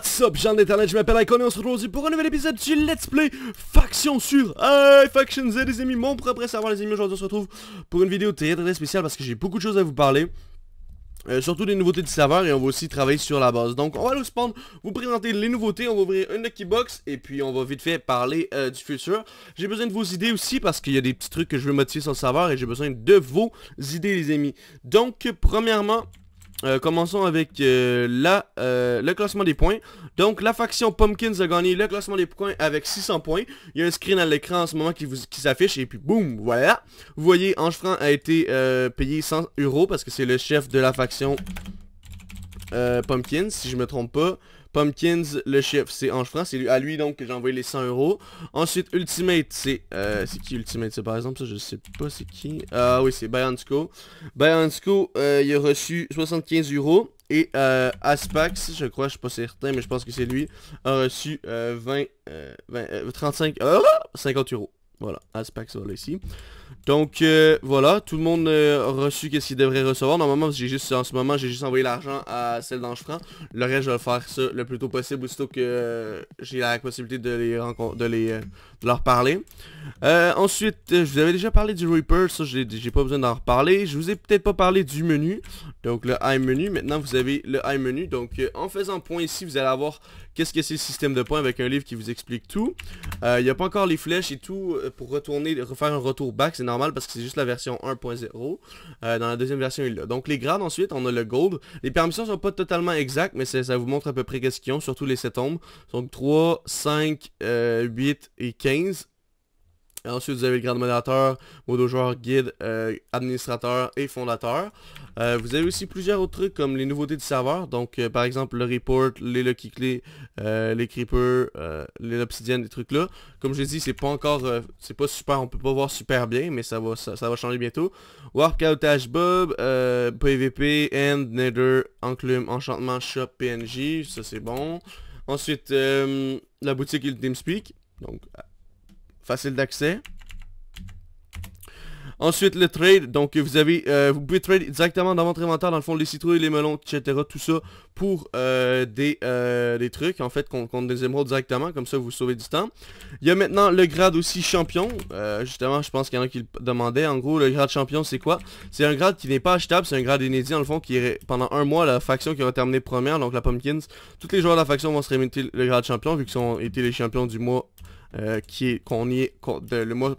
What's up, gens d'internet, je m'appelle Icon et on se retrouve aujourd'hui pour un nouvel épisode du Let's Play Faction sur hey, Faction Z, les amis, mon propre serveur les amis, aujourd'hui on se retrouve pour une vidéo très très spéciale parce que j'ai beaucoup de choses à vous parler. Euh, surtout des nouveautés du serveur et on va aussi travailler sur la base Donc on va aller spawn, vous présenter les nouveautés, on va ouvrir une lucky box et puis on va vite fait parler euh, du futur J'ai besoin de vos idées aussi parce qu'il y a des petits trucs que je veux modifier sur le serveur et j'ai besoin de vos idées les amis Donc premièrement euh, commençons avec euh, la, euh, le classement des points. Donc la faction Pumpkins a gagné le classement des points avec 600 points. Il y a un screen à l'écran en ce moment qui, vous, qui s'affiche et puis boum, voilà. Vous voyez, Ange a été payé 100 euros parce que c'est le chef de la faction Pumpkins, si je me trompe pas. Pumpkins, le chef, c'est Ange France. C'est à lui donc que j'ai envoyé les 100 euros. Ensuite, Ultimate, c'est... Euh, c'est qui Ultimate, c'est par exemple ça Je sais pas c'est qui. Ah oui, c'est Bayansko. Bayansko, euh, il a reçu 75 euros. Et euh, Aspax, je crois, je suis pas certain, mais je pense que c'est lui, a reçu 20, 20 35, 50 euros. Voilà, Aspax, voilà ici. Donc euh, voilà, tout le monde euh, a reçu ce qu'il devrait recevoir. Normalement, j'ai juste en ce moment, j'ai juste envoyé l'argent à celle d'Ange Franc. Le reste, je vais faire ça le plus tôt possible, aussitôt que euh, j'ai la possibilité de les de les leur parler. ensuite, je vous avais déjà parlé du Reaper, ça j'ai pas besoin d'en reparler. Je vous ai peut-être pas parlé du menu, donc le high menu. Maintenant, vous avez le high menu. Donc en faisant point ici, vous allez avoir Qu'est-ce que c'est le système de points avec un livre qui vous explique tout. Euh, il n'y a pas encore les flèches et tout euh, pour retourner, refaire un retour back. C'est normal parce que c'est juste la version 1.0. Euh, dans la deuxième version, il l'a. Donc les grades ensuite, on a le gold. Les permissions sont pas totalement exactes, mais ça vous montre à peu près qu'est-ce qu'ils ont, surtout les 7 ombres. Donc 3, 5, 8 et 15. Ensuite, vous avez le grand modérateur, modo joueur, guide, euh, administrateur et fondateur. Euh, vous avez aussi plusieurs autres trucs comme les nouveautés du serveur. Donc, euh, par exemple, le report, les lucky clés, les creepers, les obsidiennes, des trucs là. Comme je l'ai dit, c'est pas encore, c'est pas super, on peut pas voir super bien, mais ça va, ça, va changer bientôt. Warp, caotage, bob, PVP, end, nether, enclume, enchantement, shop, PNJ, ça c'est bon. Ensuite, la boutique et le speak Donc, facile d'accès. Ensuite, le trade. Donc, vous avez, euh, vous pouvez trade directement dans votre inventaire, dans le fond, les citrouilles, les melons, etc. Tout ça pour euh, des, euh, des, trucs, en fait, contre des émeraudes directement. Comme ça, vous sauvez du temps. Il y a maintenant le grade aussi champion. justement, je pense qu'il y en a qui le demandaient. En gros, le grade champion, c'est quoi C'est un grade qui n'est pas achetable. C'est un grade inédit, dans le fond, qui est pendant un mois, la faction qui va terminé première, donc la Pumpkins. toutes les joueurs de la faction vont se remettre le grade champion, vu qu'ils ont été les champions du mois euh, qui est qu'on y est le mois,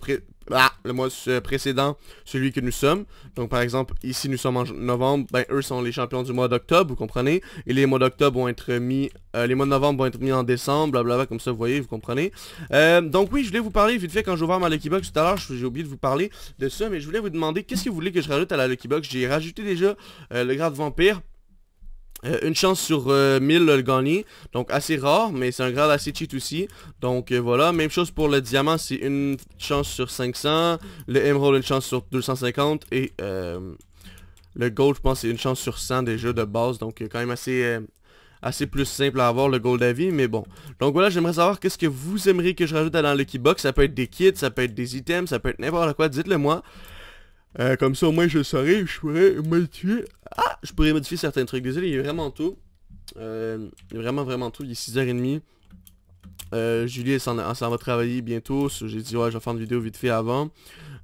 ah, le mois euh, précédent, celui que nous sommes. Donc par exemple, ici nous sommes en novembre, ben eux sont les champions du mois d'octobre, vous comprenez. Et les mois d'octobre vont être mis, euh, les mois de novembre vont être mis en décembre, blablabla, comme ça vous voyez, vous comprenez. donc oui, je voulais vous parler vite fait quand j'ai ouvert ma Lucky Box tout à l'heure, j'ai oublié de vous parler de ça, mais je voulais vous demander qu'est-ce que vous voulez que je rajoute à la Lucky Box. J'ai rajouté déjà le grade vampire euh, une chance sur 1000 euh, le gagner, donc assez rare, mais c'est un grade assez cheat aussi, donc euh, voilà, même chose pour le diamant, c'est une chance sur 500, le emerald une chance sur 250, et le gold je pense c'est une chance sur 100 des jeux de base, donc quand même assez, assez plus simple à avoir le gold à mais bon. Donc voilà, j'aimerais savoir qu'est-ce que vous aimeriez que je rajoute dans le keybox, Box, ça peut être des kits, ça peut être des items, ça peut être n'importe quoi, dites-le moi. Euh, comme ça, au moins, je saurais, je pourrais modifier... Ah! Je pourrais modifier certains trucs. Désolé, il est vraiment tout, euh, il est vraiment, vraiment tôt. Il est 6h30. Euh, Julie, elle s'en va travailler bientôt. J'ai dit, ouais, je vais faire une vidéo vite fait avant.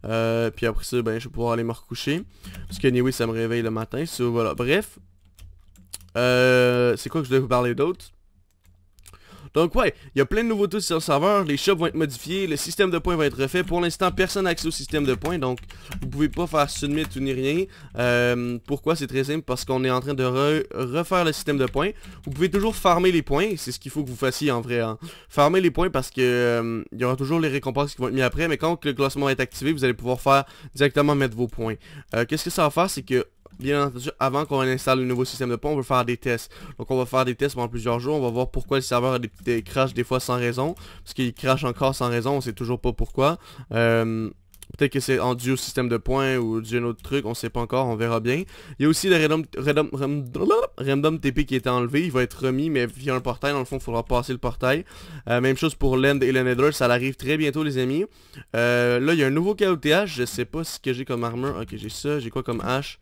puis après ça, ben, je vais pouvoir aller me recoucher. Parce que, anyway, ça me réveille le matin. voilà. Bref. C'est quoi que je devais vous parler d'autre? Donc ouais, il y a plein de nouveautés sur le serveur, les shops vont être modifiés, le système de points va être refait. Pour l'instant, personne n'a accès au système de points, donc vous pouvez pas faire submit ou ni rien. Euh, pourquoi C'est très simple, parce qu'on est en train de refaire le système de points. Vous pouvez toujours farmer les points, c'est ce qu'il faut que vous fassiez en vrai. Hein. Farmer les points parce que euh, y aura toujours les récompenses qui vont être mises après, mais quand le classement est activé, vous allez pouvoir faire directement mettre vos points. Euh, qu'est-ce que ça va faire C'est que Bien entendu, avant qu'on installe le nouveau système de pont, on veut faire des tests. Donc on va faire des tests pendant plusieurs jours, on va voir pourquoi le serveur a des des fois sans raison. Parce qu'il crache encore sans raison, on sait toujours pas pourquoi. Euh, peut-être que c'est en dû au système de points ou d'un autre truc, on sait pas encore, on verra bien. Il y a aussi le random, random, TP qui était enlevé, il va être remis, mais via un portail, dans le fond, il faudra passer le portail. Euh, même chose pour l'end et le nether, ça arrive très bientôt, les amis. Euh, là, il y a un nouveau KOTH, je sais pas ce que j'ai comme armure. Ok, j'ai ça, j'ai quoi comme H.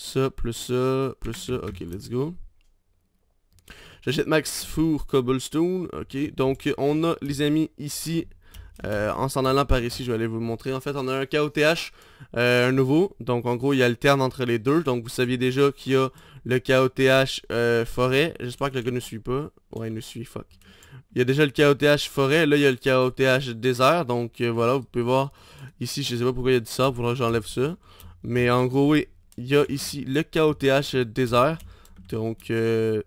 Ça, plus ça, plus ça. Ok, let's go. J'achète Max Four Cobblestone. Ok, donc euh, on a, les amis, ici... Euh, en s'en allant par ici, je vais aller vous montrer. En fait, on a un KOTH, euh, nouveau. Donc, en gros, il le alterne entre les deux. Donc, vous saviez déjà qu'il y a le KOTH forêt. J'espère que le gars ne suit pas. Ouais, il nous suit, fuck. Il y a déjà le KOTH forêt. Là, il y a le KOTH désert. Donc, voilà, vous pouvez voir ici, je sais pas pourquoi il y a du sable. voilà j'enlève ça. Mais en gros, oui, il y a ici le KOTH désert. Donc, euh,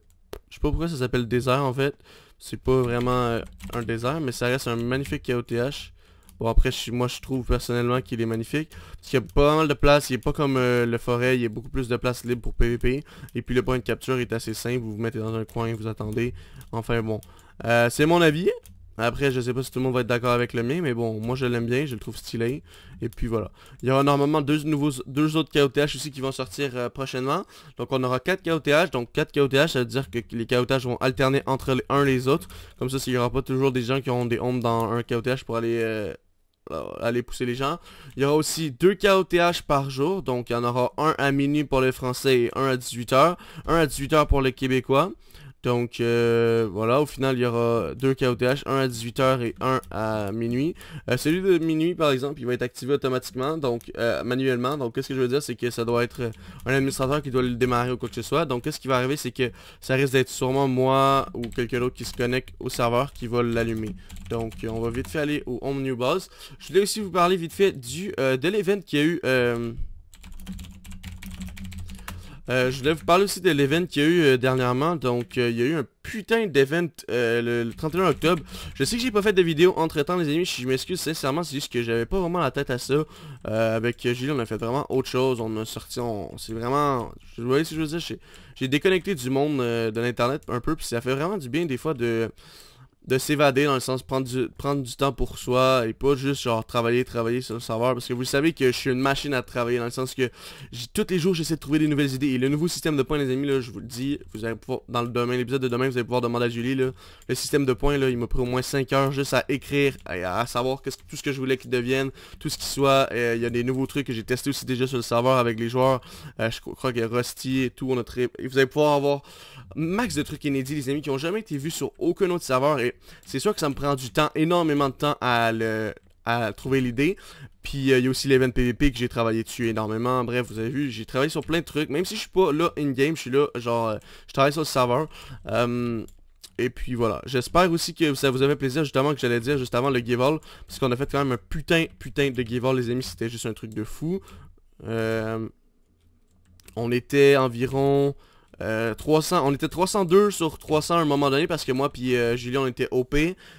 je sais pas pourquoi ça s'appelle désert en fait. C'est pas vraiment euh, un désert, mais ça reste un magnifique KOTH. Bon après, moi je trouve personnellement qu'il est magnifique. Parce qu'il y a pas mal de place, il est pas comme euh, le forêt, il y a beaucoup plus de place libre pour PVP. Et puis le point de capture est assez simple, vous vous mettez dans un coin, et vous attendez. Enfin bon, c'est mon avis. Après, je sais pas si tout le monde va être d'accord avec le mien, mais bon, moi je l'aime bien, je le trouve stylé. Et puis voilà. Il y aura normalement deux, nouveaux, deux autres KOTH aussi qui vont sortir euh, prochainement. Donc on aura 4 KOTH. Donc 4 KOTH, ça veut dire que les KOTH vont alterner entre les uns les autres. Comme ça, il n'y aura pas toujours des gens qui auront des hommes dans un KOTH pour aller... Euh, euh, aller pousser les gens. Il y aura aussi deux KOTH par jour, donc il y en aura un à minuit pour les Français et un à 18h, un à 18h pour les Québécois. Donc euh, voilà, au final il y aura deux KOTH, un à 18h et un à minuit. Euh, celui de minuit par exemple, il va être activé automatiquement, donc euh, manuellement. Donc qu'est-ce que je veux dire, c'est que ça doit être un administrateur qui doit le démarrer ou quoi que ce soit. Donc qu'est-ce qui va arriver, c'est que ça risque d'être sûrement moi ou quelqu'un d'autre qui se connecte au serveur qui va l'allumer. Donc on va vite fait aller au Home New Boss. Je voulais aussi vous parler vite fait du de l'event qui a eu... Euh, je voulais vous parler aussi de l'event qu'il y a eu euh, dernièrement. Donc, euh, il y a eu un putain d'event euh, le, 31 octobre. Je sais que j'ai pas fait de vidéo entre temps, les amis. Je m'excuse sincèrement, c'est juste que j'avais pas vraiment la tête à ça. avec Julie, on a fait vraiment autre chose. On a sorti, on, c'est vraiment, vous voyez ce que je veux dire. J'ai déconnecté du monde de l'internet un peu, puis ça fait vraiment du bien des fois de de s'évader dans le sens prendre du, prendre du temps pour soi et pas juste genre travailler, travailler sur le serveur parce que vous savez que je suis une machine à travailler dans le sens que tous les jours j'essaie de trouver des nouvelles idées et le nouveau système de points les amis là je vous le dis vous allez pouvoir dans le domaine l'épisode de demain vous allez pouvoir demander à Julie le système de points là il m'a pris au moins 5 heures juste à écrire et à savoir tout ce que je voulais qu'il devienne tout ce qui soit euh, il y a des nouveaux trucs que j'ai testé aussi déjà sur le serveur avec les joueurs euh, je crois que Rusty et tout on a et vous allez pouvoir avoir max de trucs inédits les amis qui ont jamais été vus sur aucun autre serveur c'est sûr que ça me prend du temps, énormément de temps à le à trouver l'idée. Puis euh, il y a aussi l'event PVP que j'ai travaillé dessus énormément. Bref, vous avez vu, j'ai travaillé sur plein de trucs. Même si je suis pas là in-game, je suis là, genre, euh, je travaille sur le serveur. Euh, et puis voilà, j'espère aussi que ça vous avait plaisir, justement, que j'allais dire juste avant le give-all. Parce qu'on a fait quand même un putain, putain de give-all, les amis, c'était juste un truc de fou. on était environ... 300, euh, on était 302 sur 300 à un moment donné parce que moi puis euh, Julien on était OP,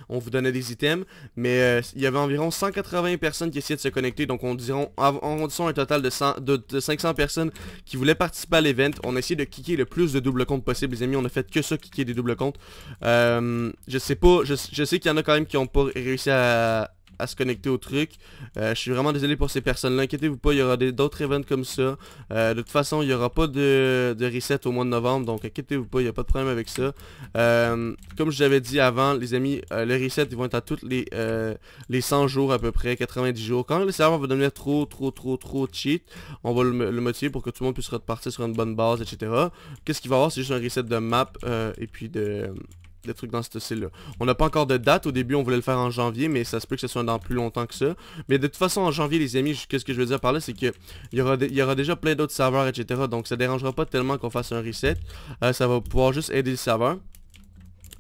on vous donnait des items, mais euh, il y avait environ 180 personnes qui essayaient de se connecter, donc on dirait un total de, 500 personnes qui voulaient participer à l'event. On a essayé de kicker le plus de double comptes possible, les amis, on a fait que ça, kicker des double comptes. je sais pas, je, sais qu'il y en a quand même qui n'ont pas réussi à se connecter au truc. Euh, je suis vraiment désolé pour ces personnes-là. Inquiétez-vous pas, il y aura d'autres événements comme ça. Euh, de toute façon, il n'y aura pas de, reset au mois de novembre, donc inquiétez-vous pas, il n'y a pas de problème avec ça. Euh, comme je l'avais dit avant, les amis, les resets, ils vont être à toutes les, les 100 jours à peu près, 90 jours. Quand le serveur va devenir trop, trop, trop, trop cheat, on va le, le motiver pour que tout le monde puisse repartir sur une bonne base, etc. Qu'est-ce qu'il va y avoir C'est juste un reset de map et puis de des trucs dans ce style-là. On n'a pas encore de date. Au début, on voulait le faire en janvier, mais ça se peut que ce soit dans plus longtemps que ça. Mais de toute façon, en janvier, les amis, qu'est-ce que je veux dire par là, c'est que y, aura il y aura déjà plein d'autres serveurs, etc. Donc, ça dérangera pas tellement qu'on fasse un reset. Euh, ça va pouvoir juste aider le serveur.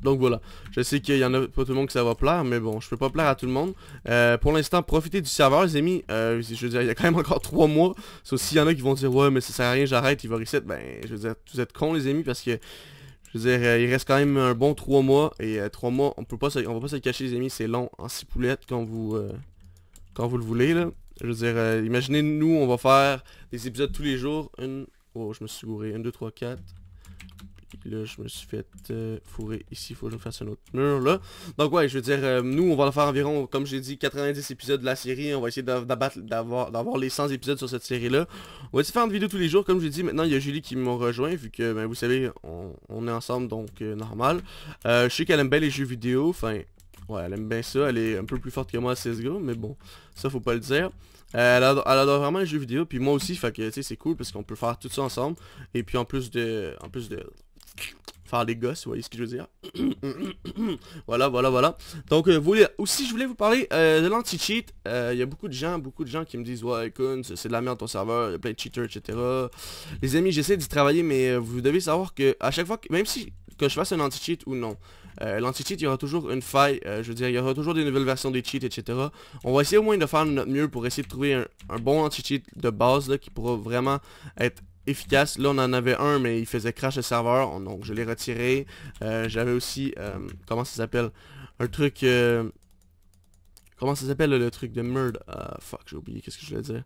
Donc voilà, je sais qu'il y en a pas tout le monde que ça va plaire, mais bon, je peux pas plaire à tout le monde. Euh, pour l'instant, profitez du serveur, les amis. Euh, je veux dire, il y a quand même encore 3 mois. Sauf s'il y en a qui vont dire, ouais, mais ça sert à rien, j'arrête, il va reset. Ben, je veux dire, vous êtes cons, les amis, parce que je veux dire, euh, il reste quand même un bon 3 mois. Et 3 euh, mois, on peut pas on va pas se cacher les amis, c'est long en cipoulette quand vous euh, quand vous le voulez Je veux dire, imaginez nous, on va faire des épisodes tous les jours. Une. Oh, je me suis gouré. 1, 2, 3, 4. Là, je me suis fait euh, fourrer ici. Faut que je me fasse un autre mur, là. Donc, ouais, je veux dire, euh, nous, on va le faire environ, comme j'ai dit, 90 épisodes de la série. On va essayer d'avoir les 100 épisodes sur cette série-là. On va essayer de faire une vidéo tous les jours. Comme j'ai dit, maintenant, il y a Julie qui m'ont rejoint, vu que, ben, vous savez, on, est ensemble, donc euh, normal. je sais qu'elle aime bien les jeux vidéo. Enfin, ouais, elle aime bien ça. Elle est un peu plus forte que moi à gars. mais bon, ça, faut pas le dire. elle, adore, vraiment les jeux vidéo, puis moi aussi, fait que, tu sais, c'est cool parce qu'on peut faire tout ça ensemble. Et puis en plus de, en plus de, par les gosses, vous voyez ce que je veux dire Voilà, voilà, voilà. Donc, euh, vous, aussi, je voulais vous parler euh, de l'anti-cheat. Euh, il y a beaucoup de gens, beaucoup de gens qui me disent « Ouais, Kun, c'est de la merde ton serveur, il y a plein de cheaters, etc. » Les amis, j'essaie d'y travailler, mais vous devez savoir que à chaque fois, que, même si que je fasse un anti-cheat ou non, l'anti-cheat, il y aura toujours une faille, je veux dire, il y aura toujours des nouvelles versions des cheats, etc. On va essayer au moins de faire notre mieux pour essayer de trouver un, un bon anti-cheat de base là, qui pourra vraiment être efficace. Là, on en avait un, mais il faisait crash le serveur, donc je l'ai retiré. Euh, j'avais aussi, euh, comment ça s'appelle, un truc euh, Comment ça s'appelle le truc de merde Ah, fuck, j'ai oublié, qu'est-ce que je voulais dire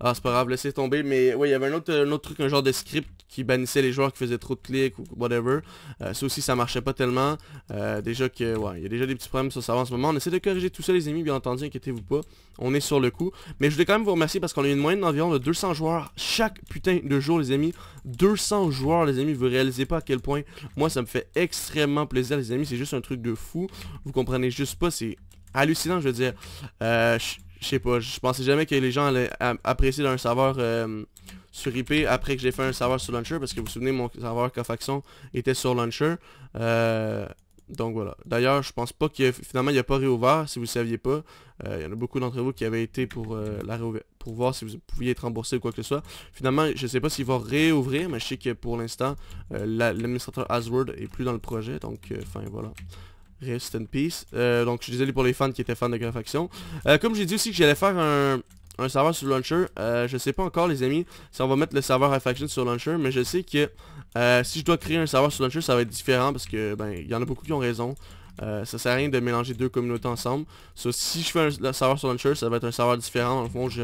Ah, c'est pas grave, laissez tomber, mais ouais, il y avait un autre, truc, un genre de script qui bannissait les joueurs qui faisaient trop de clics ou whatever. Euh, ça aussi, ça marchait pas tellement. Euh, déjà que, ouais, il y a déjà des petits problèmes sur ça en ce moment. On essaie de corriger tout ça, les amis, bien entendu, inquiétez-vous pas. On est sur le coup. Mais je voulais quand même vous remercier parce qu'on a eu une moyenne d'environ de 200 joueurs chaque putain de jour, les amis. 200 joueurs, les amis, vous réalisez pas à quel point moi, ça me fait extrêmement plaisir, les amis. C'est juste un truc de fou. Vous comprenez juste pas, c'est hallucinant, je veux dire. Euh, je sais pas, je pensais jamais que les gens allaient apprécier un serveur sur IP après que j'ai fait un serveur sur Launcher, parce que vous vous souvenez, mon serveur Cofaction était sur Launcher. Euh, donc voilà. D'ailleurs, je pense pas que finalement il n'y a pas réouvert, si vous ne saviez pas. Euh, il y en a beaucoup d'entre vous qui avaient été pour la pour voir si vous pouviez être remboursé ou quoi que ce soit. Finalement, je sais pas s'il va réouvrir, mais je sais que pour l'instant, l'administrateur la, Asword est plus dans le projet. Donc, enfin voilà. Rest in peace. Euh, donc je suis désolé pour les fans qui étaient fans de Grand Faction. Euh, comme j'ai dit aussi que j'allais faire un, un, serveur sur launcher, euh, je sais pas encore les amis si on va mettre le serveur à Faction sur launcher, mais je sais que euh, si je dois créer un serveur sur launcher, ça va être différent parce que ben il y en a beaucoup qui ont raison. Euh, ça sert à rien de mélanger deux communautés ensemble. si je fais un, serveur sur Launcher, ça va être un serveur différent. Dans le fond, je,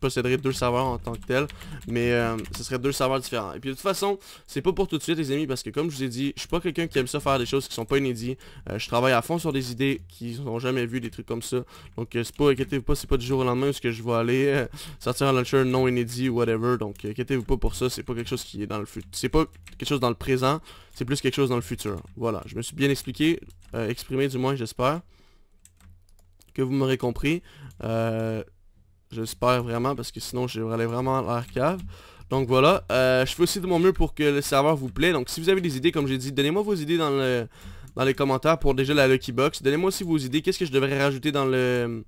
posséderai deux serveurs en tant que tel. Mais euh, ce serait deux serveurs différents. Et puis de toute façon, c'est pas pour tout de suite les amis parce que comme je vous ai dit, je suis pas quelqu'un qui aime ça faire des choses qui sont pas inédites. Euh, je travaille à fond sur des idées qui n'ont jamais vu des trucs comme ça. Donc c'est pas, inquiétez-vous pas, c'est pas du jour au lendemain ce que je vais aller sortir un launcher non inédit, ou whatever. Donc inquiétez-vous pas pour ça, c'est pas quelque chose qui est dans le futur. C'est pas quelque chose dans le présent c'est plus quelque chose dans le futur. Voilà, je me suis bien expliqué, euh, exprimé du moins, j'espère que vous m'aurez compris. Euh, j'espère vraiment, parce que sinon aller vraiment l'air cave. Donc voilà, euh, je fais aussi de mon mieux pour que le serveur vous plaît. Donc si vous avez des idées, comme j'ai dit, donnez-moi vos idées dans dans les commentaires pour déjà la Lucky Box. Donnez-moi aussi vos idées, qu'est-ce que je devrais rajouter dans le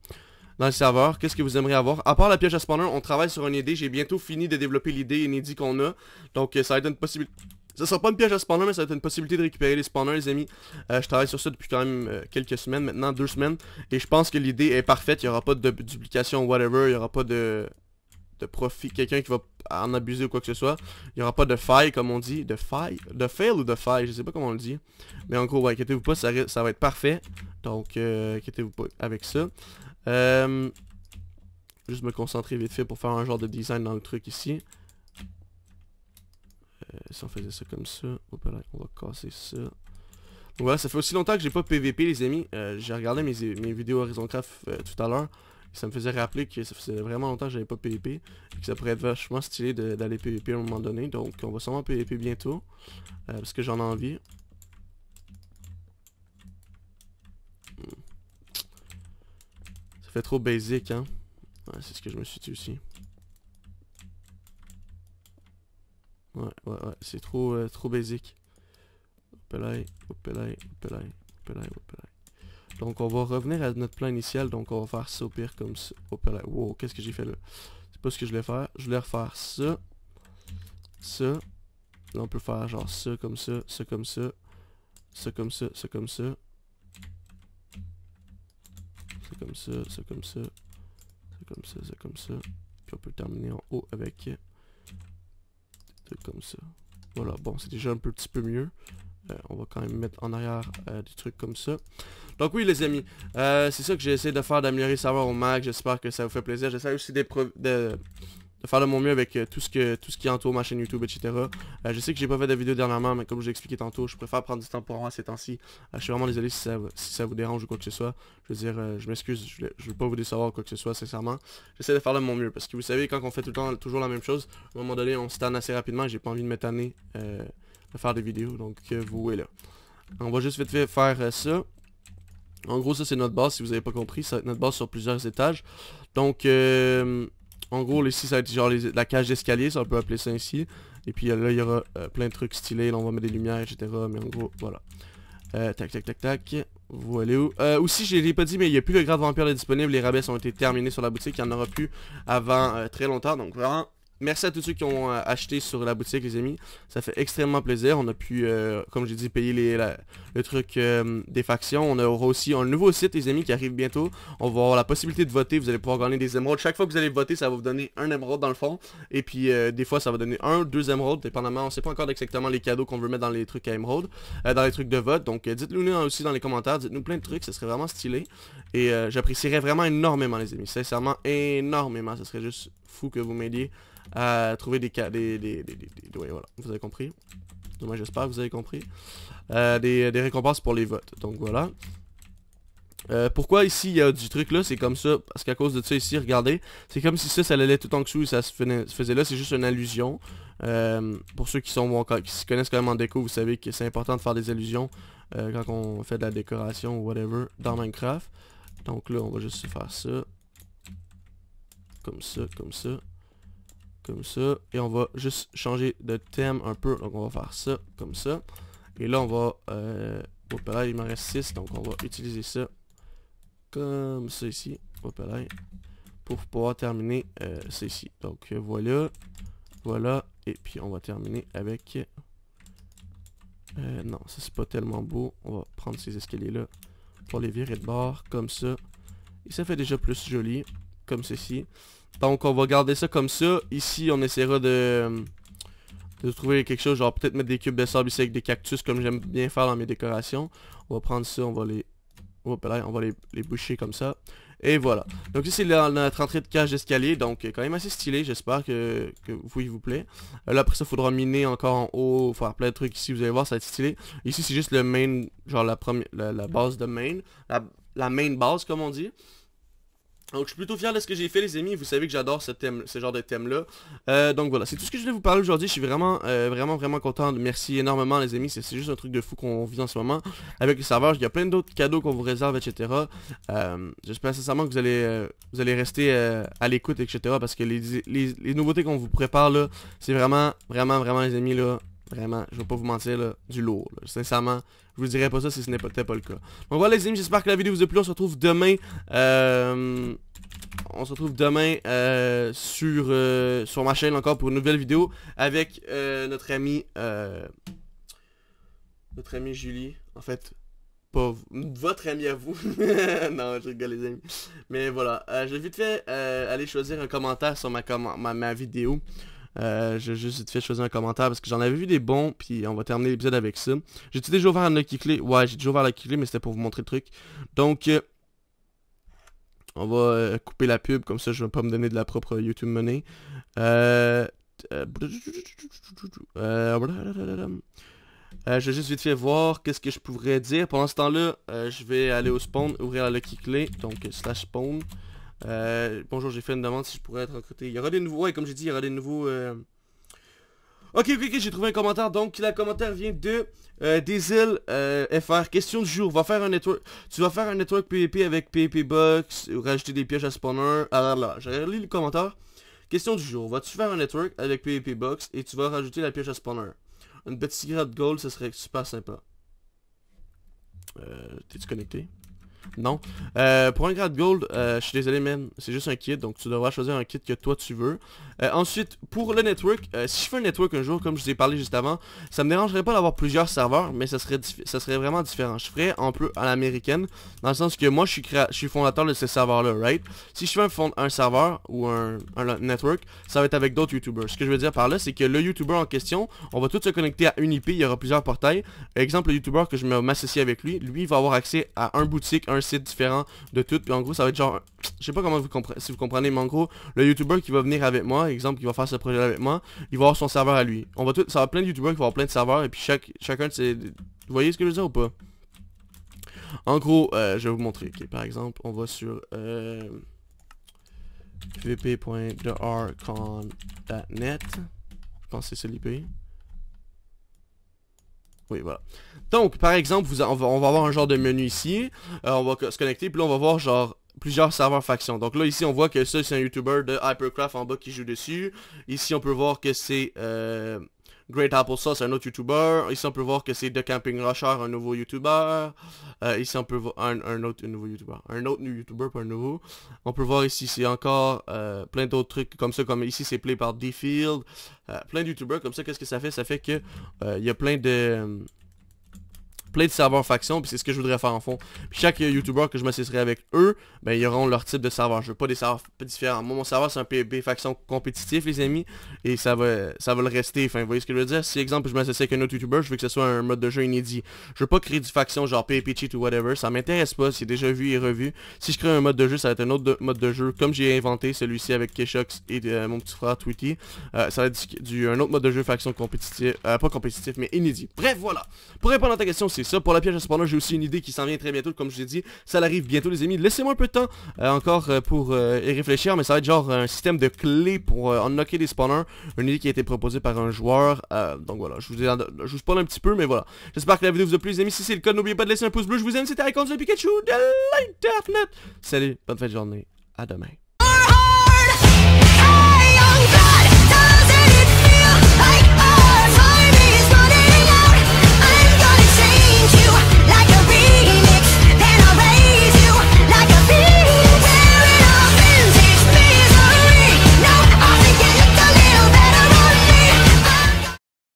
serveur, qu'est-ce que vous aimeriez avoir. À part la piège à spawner, on travaille sur une idée, j'ai bientôt fini de développer l'idée inédite qu'on a. Donc ça va une possibilité ce sera pas une piège à spawner, mais ça va être une possibilité de récupérer les spawners, les amis. Euh, je travaille sur ça depuis quand même euh, quelques semaines, maintenant deux semaines. Et je pense que l'idée est parfaite. Il n'y aura pas de duplication whatever. Il n'y aura pas de, de profit. Quelqu'un qui va en abuser ou quoi que ce soit. Il n'y aura pas de faille, comme on dit. De faille De fail ou de faille Je sais pas comment on le dit. Mais en gros, ouais, inquiétez-vous pas, ça, va être parfait. Donc, euh, inquiétez-vous pas avec ça. Euh, juste me concentrer vite fait pour faire un genre de design dans le truc ici si on faisait ça comme ça, on va casser ça. Donc voilà, ça fait aussi longtemps que j'ai pas PVP les amis. Euh, j'ai regardé mes, vidéos Horizon Craft euh, tout à l'heure. Ça me faisait rappeler que ça faisait vraiment longtemps que j'avais pas PVP. Et que ça pourrait être vachement stylé d'aller PVP à un moment donné. Donc on va sûrement PVP bientôt. Euh, parce que j'en ai envie. Hmm. Ça fait trop basic hein. Ouais, c'est ce que je me suis dit aussi. Ouais, ouais, ouais, c'est trop, euh, trop basique. Donc, on va revenir à notre plan initial. Donc, on va faire ça au pire comme ça. Wow, qu'est-ce que j'ai fait là C'est pas ce que je voulais faire. Je voulais refaire ça. Ça. Là, on peut faire genre ça comme ça, ça comme ça. Ça comme ça, ça comme ça. Ça comme ça, ça comme ça. Ça comme ça, ça comme ça. Puis on peut terminer en haut avec comme ça. Voilà, bon, c'est déjà un petit peu mieux. Euh, on va quand même mettre en arrière euh, des trucs comme ça. Donc oui les amis, euh, c'est ça que j'ai essayé de faire, d'améliorer le serveur au Mac J'espère que ça vous fait plaisir. J'essaie aussi des, de, de faire de mon mieux avec euh, tout, ce que, tout ce qui entoure ma chaîne YouTube, etc. Euh, je sais que j'ai pas fait de vidéo dernièrement, mais comme je l'ai expliqué tantôt, je préfère prendre du temps pour moi ces temps-ci. Euh, je suis vraiment désolé si ça, vous dérange ou quoi que ce soit. Je veux dire, je m'excuse, je, ne veux pas vous décevoir ou quoi que ce soit, sincèrement. J'essaie de faire de mon mieux, parce que vous savez, quand on fait tout le temps toujours la même chose, à un moment donné, on se tanne assez rapidement, j'ai pas envie de m'étanner de faire des vidéos, donc vous voyez là. On va juste vite fait faire ça. En gros, ça c'est notre base, si vous avez pas compris, ça, notre base sur plusieurs étages. Donc, euh, en gros, ici, ça va être genre la cage d'escalier, ça on peut appeler ça ici, Et puis euh, là, il y aura euh, plein de trucs stylés, là, on va mettre des lumières, etc. Mais en gros, voilà. Euh, tac, tac, tac, tac. Vous allez où euh, Aussi, je l'ai pas dit, mais il n'y a plus le Grave vampire disponible. Les rabais ont été terminés sur la boutique. Il n'y en aura plus avant euh, très longtemps. Donc, vraiment, Merci à tous ceux qui ont euh, acheté sur la boutique les amis, ça fait extrêmement plaisir, on a pu, euh, comme j'ai dit, payer les, le truc euh, des factions, on aura aussi un nouveau site les amis qui arrive bientôt, on va avoir la possibilité de voter, vous allez pouvoir gagner des émeraudes, chaque fois que vous allez voter ça va vous donner un émeraude dans le fond, et puis des fois ça va donner un, deux émeraudes, dépendamment, on sait pas encore exactement les cadeaux qu'on veut mettre dans les trucs à émeraude, dans les trucs de vote, donc dites-nous aussi dans les commentaires, dites-nous plein de trucs, ce serait vraiment stylé, et j'apprécierais vraiment énormément les amis, sincèrement énormément, ce serait juste fou que vous m'aidiez à trouver des cas, des, des, des, des voilà, vous avez compris. Dommage, j'espère que vous avez compris. Euh, des, récompenses pour les votes. Donc voilà. Euh, pourquoi ici il y a du truc là, c'est comme ça, parce qu'à cause de ça ici, regardez, c'est comme si ça, ça allait tout en dessous et ça se, faisait là, c'est juste une allusion. Euh, pour ceux qui sont qui se connaissent quand même en déco, vous savez que c'est important de faire des allusions quand on fait de la décoration ou whatever dans Minecraft. Donc là, on va juste faire ça. Comme ça, comme ça comme ça. Et on va juste changer de thème un peu. Donc on va faire ça, comme ça. Et là on va... Euh, il m'en reste 6, donc on va utiliser ça comme ça ici. pour pouvoir terminer ceci euh, Donc voilà, voilà. Et puis on va terminer avec... Euh, non, ça c'est pas tellement beau. On va prendre ces escaliers-là pour les virer de bord, comme ça. Et ça fait déjà plus joli, comme ceci. Donc on va garder ça comme ça. Ici on essaiera de, trouver quelque chose. Genre peut-être mettre des cubes de sable ici avec des cactus comme j'aime bien faire dans mes décorations. On va prendre ça, on va les... on va les, boucher comme ça. Et voilà. Donc ici c'est notre entrée de cage d'escalier. Donc euh, quand même assez stylé. J'espère que, vous, il vous plaît. Euh, là après ça, faudra miner encore en haut. Faire plein de trucs ici. Vous allez voir, ça va être stylé. Ici c'est juste le main, genre la, première, base de main. La, la main base comme on dit. Donc je suis plutôt fier de ce que j'ai fait les amis, vous savez que j'adore ce genre de thème là euh, Donc voilà, c'est tout ce que je voulais vous parler aujourd'hui, je suis vraiment, euh, vraiment, vraiment content, merci énormément les amis, c'est juste un truc de fou qu'on vit en ce moment Avec le serveur, il y a plein d'autres cadeaux qu'on vous réserve, etc euh, J'espère sincèrement que vous allez, vous allez rester à l'écoute, etc Parce que les, les nouveautés qu'on vous prépare là, c'est vraiment, vraiment, vraiment les amis là, Vraiment, je vais pas vous mentir, du lourd. Sincèrement, je vous dirais pas ça si ce n'était pas le cas. Donc voilà les amis, j'espère que la vidéo vous a plu. On se retrouve demain. Euh, on se retrouve demain euh, sur, euh, sur ma chaîne encore pour une nouvelle vidéo avec notre ami notre ami Julie. En fait, pas votre ami à vous. non, je rigole les amis. Mais voilà, je vais vite fait aller choisir un commentaire sur ma, ma, ma vidéo. Euh, je vais juste vite fait choisir un commentaire parce que j'en avais vu des bons, puis on va terminer l'épisode avec ça. J'ai-tu déjà ouvert un lucky clé Ouais, j'ai déjà ouvert la lucky clé, mais c'était pour vous montrer le truc. Donc, euh, on va euh, couper la pub, comme ça je vais pas me donner de la propre YouTube money. Euh... euh je vais juste vite fait voir qu'est-ce que je pourrais dire. Pendant ce temps-là, je vais aller au spawn, ouvrir la lucky clé, donc slash spawn. Euh, bonjour, j'ai fait une demande si je pourrais être recruté. Il y aura des nouveaux... Ouais, comme j'ai dit, il y aura des nouveaux... Euh. Ok, ok, ok, j'ai trouvé un commentaire. Donc, le commentaire vient de euh, des îles euh, FR. Question du jour. Va faire un network... Tu vas faire un network PvP avec PvP Box ou rajouter des pièges à spawner. Alors ah là, j'ai relu le commentaire. Question du jour. Vas-tu faire un network avec PvP Box et tu vas rajouter la piège à spawner Une petite cigarette gold, ce serait super sympa. Euh, T'es-tu connecté non. Euh, pour un grade gold, euh, je suis désolé man, c'est juste un kit, donc tu devras choisir un kit que toi tu veux. Euh, ensuite, pour le network, si je fais un network un jour, comme je vous ai parlé juste avant, ça me dérangerait pas d'avoir plusieurs serveurs, mais ça serait, ça serait vraiment différent. Je ferais un peu à l'américaine, dans le sens que moi je suis, je suis fondateur de ces serveurs-là, right? Si je fais un, un serveur ou un, network, ça va être avec d'autres youtubers. Ce que je veux dire par là, c'est que le youtuber en question, on va tous se connecter à une IP, il y aura plusieurs portails. Exemple, le youtuber que je m'associe avec lui, lui va avoir accès à un boutique, un un site différent de tout. Puis en gros, ça va être genre, je sais pas comment vous comprenez, si vous comprenez, mais en gros, le youtubeur qui va venir avec moi, exemple, qui va faire ce projet avec moi, il va avoir son serveur à lui. On va tout, ça va plein de youtubeurs qui vont avoir plein de serveurs et puis chaque, chacun de ces, vous voyez ce que je veux dire ou pas En gros, euh, je vais vous montrer. par exemple, on va sur euh, Je pense que c'est l'IP. Oui, voilà. Donc, par exemple, vous, on, va, avoir un genre de menu ici. Euh, on va se connecter, puis là, on va voir genre plusieurs serveurs factions. Donc là, ici, on voit que ça, c'est un YouTuber de Hypercraft en bas qui joue dessus. Ici, on peut voir que c'est... Euh, Great Apple Sauce, un autre YouTuber. Ici, on peut voir que c'est The Camping Rusher, un nouveau YouTuber. Euh, ici, on peut voir un, autre un nouveau YouTuber. Un autre YouTuber, pas un nouveau. On peut voir ici, c'est encore euh, plein d'autres trucs comme ça. Comme ici, c'est play par Dfield euh, plein de YouTubers comme ça. Qu'est-ce que ça fait Ça fait que il y a plein de... Plein de serveurs faction, puis c'est ce que je voudrais faire en fond. Puis chaque youtubeur que je m'associerai avec eux, ben ils auront leur type de serveur. Je veux pas des serveurs différents. Moi, mon serveur, c'est un PB faction compétitif, les amis, et ça va ça va le rester. Enfin, vous voyez ce que je veux dire? Si, exemple, je m'associe avec un autre youtubeur je veux que ce soit un mode de jeu inédit. Je veux pas créer du faction genre Pp cheat ou whatever, ça m'intéresse pas, c'est déjà vu et revu. Si je crée un mode de jeu, ça va être un autre mode de jeu, comme j'ai inventé celui-ci avec Keshox et euh, mon petit frère Tweety. Euh, ça va être du, un autre mode de jeu faction compétitif, euh, pas compétitif, mais inédit. Bref, voilà. Pour répondre à ta question, c'est pour la piège de spawner, j'ai aussi une idée qui s'en vient très bientôt, comme je vous ai dit. Ça arrive bientôt, les amis. Laissez-moi un peu de temps euh, encore euh, pour euh, y réfléchir, mais ça va être genre un système de clé pour noquer les spawners. Une idée qui a été proposée par un joueur. donc voilà, je vous, spawn un petit peu, mais voilà. J'espère que la vidéo vous a plu, les amis. Si c'est le cas, n'oubliez pas de laisser un pouce bleu. Je vous aime, c'était icon de Pikachu de l'Internet. Salut, bonne fin de journée. À demain.